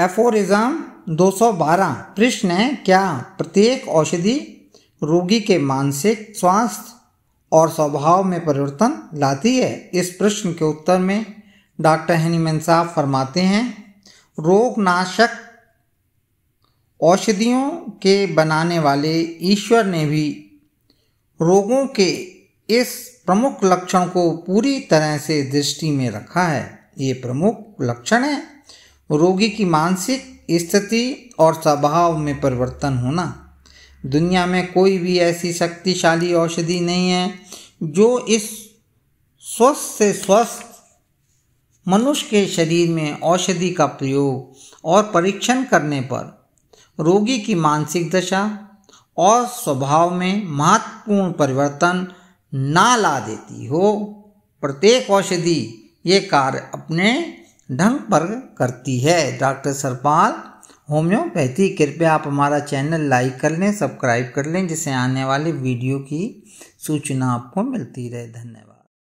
aphorism 212 प्रश्न है क्या प्रत्येक औषधि रोगी के मानसिक स्वास्थ्य और स्वभाव में परिवर्तन लाती है इस प्रश्न के उत्तर में डॉक्टर हैनीमैन साहब फरमाते हैं रोगनाशक औषधियों के बनाने वाले ईश्वर ने भी रोगों के इस प्रमुख लक्षण को पूरी तरह से दृष्टि में रखा है ये प्रमुख लक्षण है रोगी की मानसिक स्थिति और स्वभाव में परिवर्तन होना दुनिया में कोई भी ऐसी शक्तिशाली औषधि नहीं है जो इस स्वस्थ से स्वस्थ मनुष्य के शरीर में औषधि का प्रयोग और परीक्षण करने पर रोगी की मानसिक दशा और स्वभाव में महत्वपूर्ण परिवर्तन ना ला देती हो प्रत्येक औषधि ये कार्य अपने ढंग पर करती है डॉक्टर सरपाल होम्योपैथी कृपया आप हमारा चैनल लाइक कर लें सब्सक्राइब कर लें जिससे आने वाले वीडियो की सूचना आपको मिलती रहे धन्यवाद